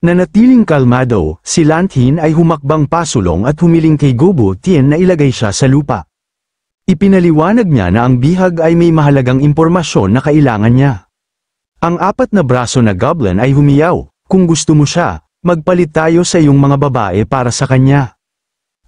Nanatiling kalmado, si Lanthin ay humakbang pasulong at humiling kay Gobo Tien na ilagay siya sa lupa. Ipinaliwanag niya na ang bihag ay may mahalagang impormasyon na kailangan niya. Ang apat na braso na goblin ay humiyaw, kung gusto mo siya, magpalit tayo sa iyong mga babae para sa kanya.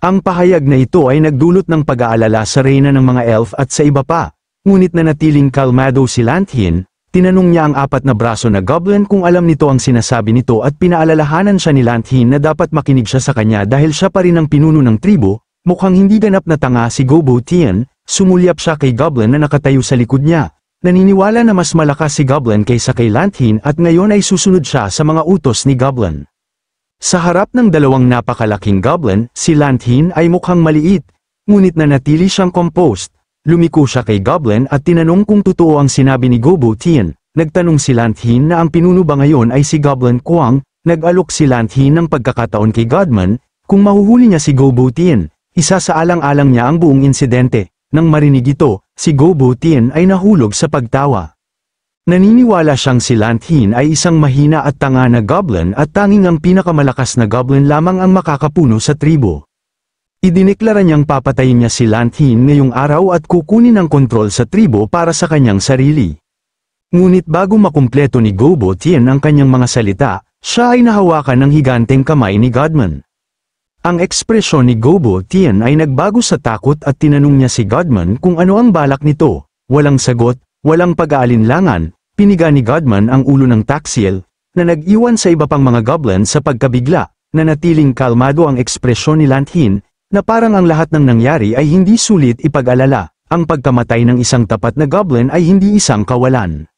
Ang pahayag na ito ay nagdulot ng pag-aalala sa reyna ng mga elf at sa iba pa, ngunit nanatiling kalmado si Lanthin, Tinanong niya ang apat na braso na goblin kung alam nito ang sinasabi nito at pinaalalahanan siya ni Lanthin na dapat makinig siya sa kanya dahil siya pa rin ang pinuno ng tribo, mukhang hindi ganap na tanga si Gobo Tian, sumulyap siya kay Goblin na nakatayo sa likod niya. Naniniwala na mas malakas si Goblin kaysa kay Lanthin at ngayon ay susunod siya sa mga utos ni Goblin. Sa harap ng dalawang napakalaking Goblin, si Lanthin ay mukhang maliit, ngunit nanatili siyang composed, Lumiko siya kay Goblin at tinanong kung totoo ang sinabi ni Gobo Tian. Nagtanong si Lanthin na ang pinuno ba ngayon ay si Goblin Kuang, nag-alok si Lanthin ng pagkakataon kay Godman, kung mahuhuli niya si Gobo Tian, isa sa alang-alang niya ang buong insidente. Nang marinig ito, si Gobo Tian ay nahulog sa pagtawa. Naniniwala siyang si Lanthin ay isang mahina at tanga na goblin at tanging ang pinakamalakas na goblin lamang ang makakapuno sa tribo. Idineklara niyang papatayin niya si Lanthin ngayong araw at kukunin ang kontrol sa tribo para sa kanyang sarili. Ngunit bago makumpleto ni Gobo Tien ang kanyang mga salita, siya ay nahawakan ng higanteng kamay ni Godman. Ang ekspresyon ni Gobo Tien ay nagbago sa takot at tinanong niya si Godman kung ano ang balak nito. Walang sagot, walang pag-aalinlangan, piniga ni Godman ang ulo ng taksil, na nag-iwan sa iba pang mga goblin sa pagkabigla, na natiling kalmado ang ekspresyon ni Lanthin, na parang ang lahat ng nangyari ay hindi sulit ipag-alala, ang pagkamatay ng isang tapat na goblin ay hindi isang kawalan.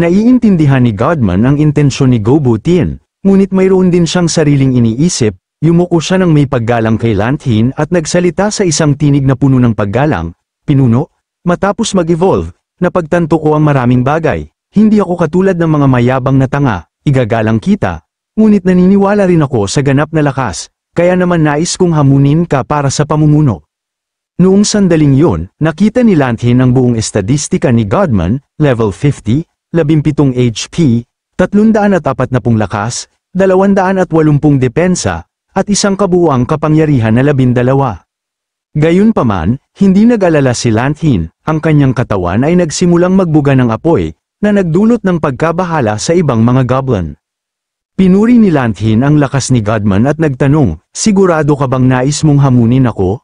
Naiintindihan ni Godman ang intensyon ni Gobutin, ngunit mayroon din siyang sariling iniisip, yumuko siya ng may paggalang kay Lanthin at nagsalita sa isang tinig na puno ng paggalang, pinuno, matapos mag-evolve, napagtanto ko ang maraming bagay, hindi ako katulad ng mga mayabang na tanga, igagalang kita, ngunit naniniwala rin ako sa ganap na lakas, kaya naman nais kong hamunin ka para sa pamumuno. Noong sandaling yun, nakita ni Lanthin ang buong estadistika ni Godman, level 50, 17 HP, 340 lakas, 280 depensa, at isang kabuuang kapangyarihan na labindalawa. Gayunpaman, hindi nag-alala si Lanthin, ang kanyang katawan ay nagsimulang magbuga ng apoy, na nagdulot ng pagkabahala sa ibang mga goblin. Pinuri ni Lanthin ang lakas ni Godman at nagtanong, sigurado ka bang nais mong hamunin ako?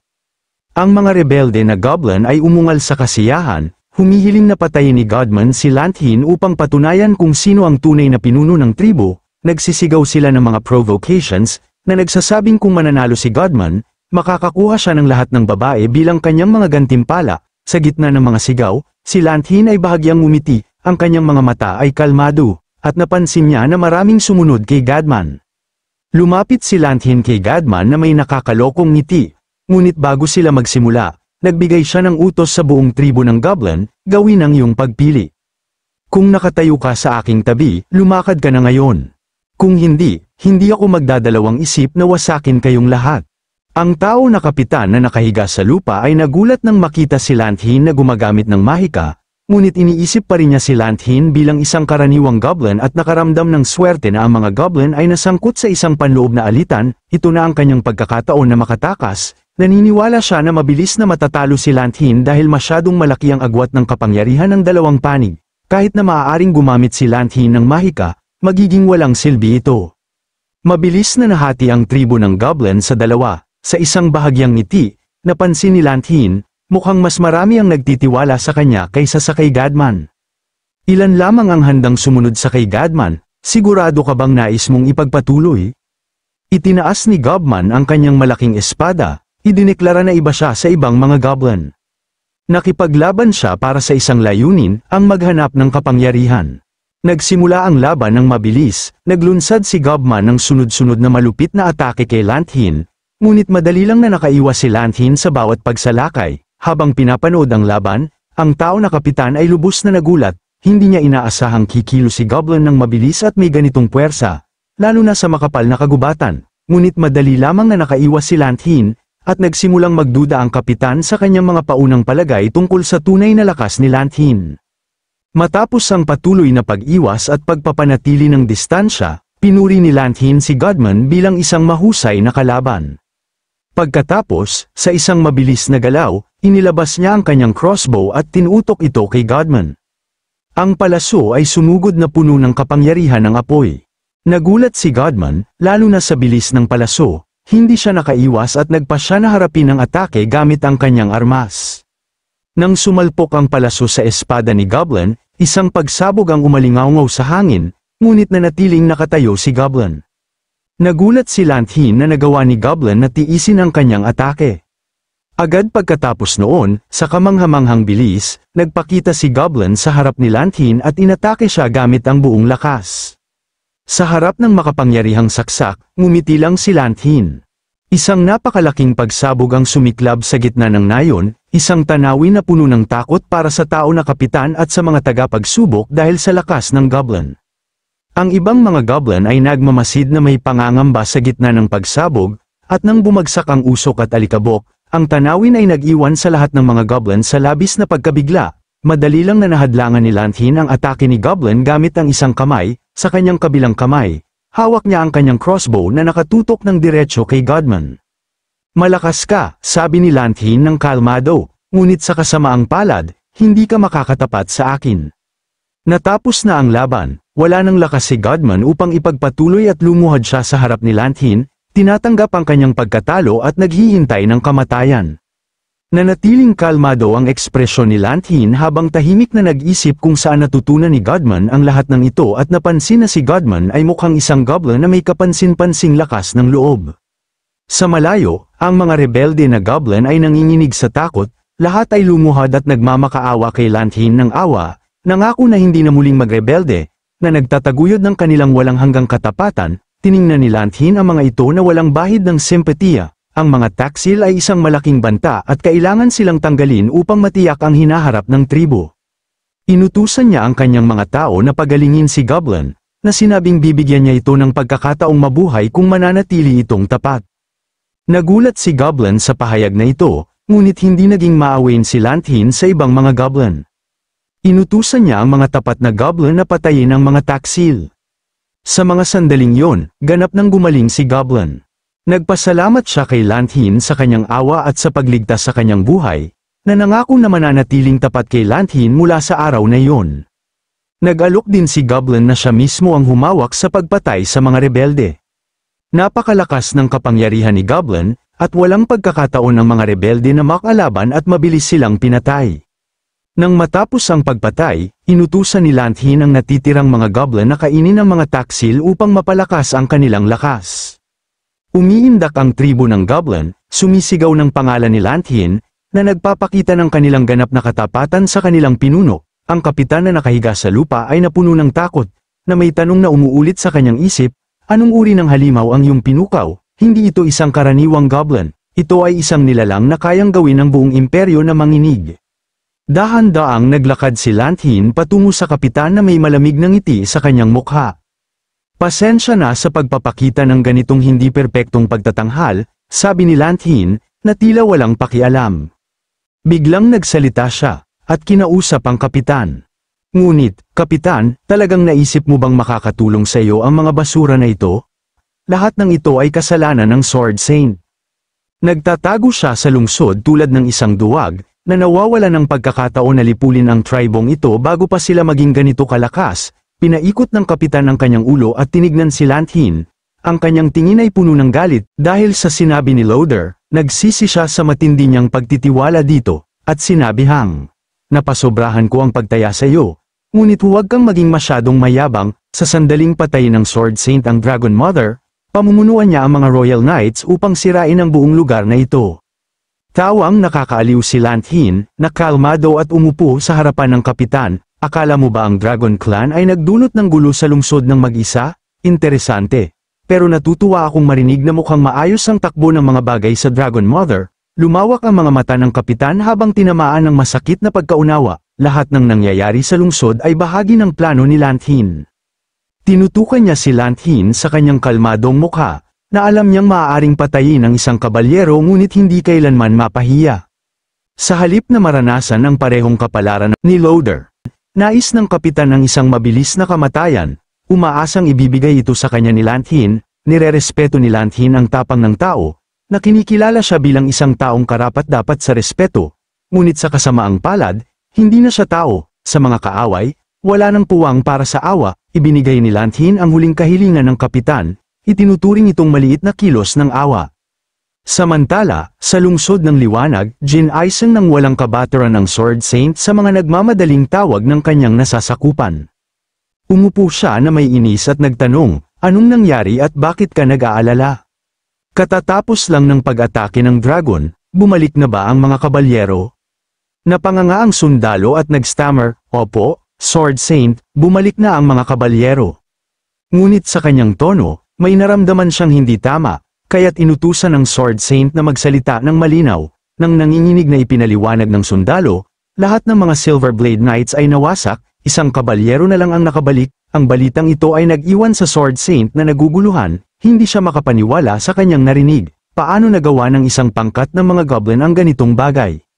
Ang mga rebelde na goblin ay umungal sa kasiyahan, humihiling na patayin ni Godman si Lanthin upang patunayan kung sino ang tunay na pinuno ng tribo, nagsisigaw sila ng mga provocations, na nagsasabing kung mananalo si Godman, makakakuha siya ng lahat ng babae bilang kanyang mga gantimpala, sa gitna ng mga sigaw, si Lanthin ay bahagyang umiti, ang kanyang mga mata ay kalmado at napansin niya na maraming sumunod kay Gadman. Lumapit si Lanthin kay Gadman na may nakakalokong ngiti, ngunit bago sila magsimula, nagbigay siya ng utos sa buong tribo ng Goblin, gawin ang iyong pagpili. Kung nakatayo ka sa aking tabi, lumakad ka na ngayon. Kung hindi, hindi ako magdadalawang isip na wasakin kayong lahat. Ang tao na kapitan na nakahiga sa lupa ay nagulat nang makita si Lanthin na gumagamit ng mahika, ngunit iniisip pa rin niya si Lanthin bilang isang karaniwang goblin at nakaramdam ng swerte na ang mga goblin ay nasangkot sa isang panloob na alitan, ito na ang kanyang pagkakataon na makatakas, naniniwala siya na mabilis na matatalo si Lanthin dahil masyadong malaki ang agwat ng kapangyarihan ng dalawang panig. Kahit na maaaring gumamit si Lanthin ng mahika, magiging walang silbi ito. Mabilis na nahati ang tribo ng goblin sa dalawa, sa isang bahagyang ngiti, napansin ni Lanthin, Mukhang mas marami ang nagtitiwala sa kanya kaysa sa kay Godman. Ilan lamang ang handang sumunod sa kay Godman, sigurado ka bang nais mong ipagpatuloy? Itinaas ni Godman ang kanyang malaking espada, idineklara na iba siya sa ibang mga goblin. Nakipaglaban siya para sa isang layunin ang maghanap ng kapangyarihan. Nagsimula ang laban ng mabilis, naglunsad si Gobman ng sunod-sunod na malupit na atake kay Lanthin, ngunit madali lang na nakaiwas si Lanthin sa bawat pagsalakay, habang pinapanood ang laban, ang tao na kapitan ay lubos na nagulat, hindi niya inaasahang kikilo si Goblin ng mabilis at may ganitong puwersa, lalo na sa makapal na kagubatan. Ngunit madali lamang na nakaiwas si Lanthin, at nagsimulang magduda ang kapitan sa kanyang mga paunang palagay tungkol sa tunay na lakas ni Lanthin. Matapos ang patuloy na pag-iwas at pagpapanatili ng distansya, pinuri ni Lanthin si Godman bilang isang mahusay na kalaban. Pagkatapos, sa isang mabilis na galaw, Inilabas niya ang kanyang crossbow at tinutok ito kay Godman. Ang palaso ay sumugod na puno ng kapangyarihan ng apoy. Nagulat si Godman, lalo na sa bilis ng palaso, hindi siya nakaiwas at nagpa siya na harapin ang atake gamit ang kanyang armas. Nang sumalpok ang palaso sa espada ni Goblin, isang pagsabog ang umalingaungaw sa hangin, ngunit nanatiling nakatayo si Goblin. Nagulat si Lanthin na nagawa ni Goblin na tiisin ang kanyang atake. Agad pagkatapos noon, sa kamanghamanghang bilis, nagpakita si Goblin sa harap ni Lanthin at inatake siya gamit ang buong lakas. Sa harap ng makapangyarihang saksak, ngumiti lang si Lanthin. Isang napakalaking pagsabog ang sumiklab sa gitna ng nayon, isang tanawin na puno ng takot para sa tao na kapitan at sa mga tagapagsubok dahil sa lakas ng Goblin. Ang ibang mga Goblin ay nagmamasid na may pangangamba sa gitna ng pagsabog, at nang bumagsak ang usok at alikabok, ang tanawin ay nag-iwan sa lahat ng mga goblin sa labis na pagkabigla. Madali lang nanahadlangan ni Lanthin ang atake ni goblin gamit ang isang kamay, sa kanyang kabilang kamay. Hawak niya ang kanyang crossbow na nakatutok ng diretsyo kay Godman. Malakas ka, sabi ni Lanthin ng kalmado, ngunit sa kasamaang palad, hindi ka makakatapat sa akin. Natapos na ang laban, wala nang lakas si Godman upang ipagpatuloy at lumuhad siya sa harap ni Lanthin, tinatanggap ang kanyang pagkatalo at naghihintay ng kamatayan. Nanatiling kalmado ang ekspresyon ni Lanthin habang tahimik na nag-isip kung saan natutunan ni Godman ang lahat ng ito at napansin na si Godman ay mukhang isang goblin na may kapansin-pansing lakas ng loob. Sa malayo, ang mga rebelde na goblin ay nanginginig sa takot, lahat ay lumuhad at nagmamakaawa kay Lanthin ng awa, nangako na hindi na muling magrebelde, na nagtataguyod ng kanilang walang hanggang katapatan, Tiningnan ni Lanthin ang mga ito na walang bahid ng simpatiya. Ang mga taxil ay isang malaking banta at kailangan silang tanggalin upang matiyak ang hinaharap ng tribo. Inutusan niya ang kanyang mga tao na pagalingin si Goblin, na sinabing bibigyan niya ito ng pagkakataong mabuhay kung mananatili itong tapat. Nagulat si Goblin sa pahayag na ito, ngunit hindi naging maawain si Lanthin sa ibang mga Goblin. Inutusan niya ang mga tapat na Goblin na patayin ang mga taxil. Sa mga sandaling yon, ganap nang gumaling si Goblin. Nagpasalamat siya kay Lanthin sa kanyang awa at sa pagligtas sa kanyang buhay, na nangako na mananatiling tapat kay Lanthin mula sa araw na yon. Nag-alok din si Goblin na siya mismo ang humawak sa pagpatay sa mga rebelde. Napakalakas ng kapangyarihan ni Goblin, at walang pagkakataon ng mga rebelde na makalaban at mabilis silang pinatay. Nang matapos ang pagpatay, inutusan ni Lanthin ang natitirang mga goblin na kainin ang mga taksil upang mapalakas ang kanilang lakas. Umiindak ang tribo ng goblin, sumisigaw ng pangalan ni Lanthin, na nagpapakita ng kanilang ganap na katapatan sa kanilang pinuno, ang kapitan na nakahiga sa lupa ay napuno ng takot, na may tanong na umuulit sa kanyang isip, anong uri ng halimaw ang iyong pinukaw, hindi ito isang karaniwang goblin, ito ay isang nilalang na kayang gawin ng buong imperyo na manginig. Dahan-daang naglakad si Lanthin patungo sa kapitan na may malamig ng ngiti sa kanyang mukha. Pasensya na sa pagpapakita ng ganitong hindi perpektong pagtatanghal, sabi ni Lanthin, na tila walang pakialam. Biglang nagsalita siya, at kinausap ang kapitan. Ngunit, kapitan, talagang naisip mo bang makakatulong sa iyo ang mga basura na ito? Lahat ng ito ay kasalanan ng Sword Saint. Nagtatago siya sa lungsod tulad ng isang duwag, na nawawala ng pagkakataon na lipulin ang tribong ito bago pa sila maging ganito kalakas, pinaikot ng kapitan ang kanyang ulo at tinignan si Lanthin. Ang kanyang tingin ay puno ng galit dahil sa sinabi ni Loader, nagsisi siya sa matindi niyang pagtitiwala dito, at sinabi hang, napasobrahan ko ang pagtaya sa iyo, ngunit huwag kang maging masyadong mayabang, sa sandaling patay ng Sword Saint ang Dragon Mother, pamumunuan niya ang mga Royal Knights upang sirain ang buong lugar na ito. Tao ang nakakaaliw si Lanthin, na kalmado at umupo sa harapan ng kapitan, akala mo ba ang Dragon Clan ay nagdunot ng gulo sa lungsod ng mag-isa? Interesante. Pero natutuwa akong marinig na mukhang maayos ang takbo ng mga bagay sa Dragon Mother, lumawak ang mga mata ng kapitan habang tinamaan ng masakit na pagkaunawa, lahat ng nangyayari sa lungsod ay bahagi ng plano ni Lanthin. Tinutukan niya si Lanthin sa kanyang kalmadong mukha, na alam niyang maaaring patayin ang isang kabalyero ngunit hindi kailanman mapahiya. Sa halip na maranasan ang parehong kapalaran ni Loader, nais ng kapitan ng isang mabilis na kamatayan, umaasang ibibigay ito sa kanya ni Lanthin, nirerespeto ni Lanthin ang tapang ng tao, na kinikilala siya bilang isang taong karapat dapat sa respeto, ngunit sa kasamaang palad, hindi na siya tao, sa mga kaaway, wala nang puwang para sa awa, ibinigay ni Lanthin ang huling kahilingan ng kapitan, itinuturing itong maliit na kilos ng awa. Samantala, sa lungsod ng liwanag, Jin Eisen nang walang kabataran ng Sword Saint sa mga nagmamadaling tawag ng kanyang nasasakupan. Umupo siya na may inis at nagtanong, anong nangyari at bakit ka nag-aalala? Katatapos lang ng pag-atake ng dragon, bumalik na ba ang mga kabalyero? Napanganga ang sundalo at nagstammer, Opo, Sword Saint, bumalik na ang mga kabalyero. Ngunit sa kanyang tono, may naramdaman siyang hindi tama, kaya't inutusan ng Sword Saint na magsalita ng malinaw, nang nanginginig na ipinaliwanag ng sundalo, lahat ng mga Silver Blade Knights ay nawasak, isang kabalyero na lang ang nakabalik, ang balitang ito ay nag-iwan sa Sword Saint na naguguluhan, hindi siya makapaniwala sa kanyang narinig, paano nagawa ng isang pangkat ng mga goblin ang ganitong bagay.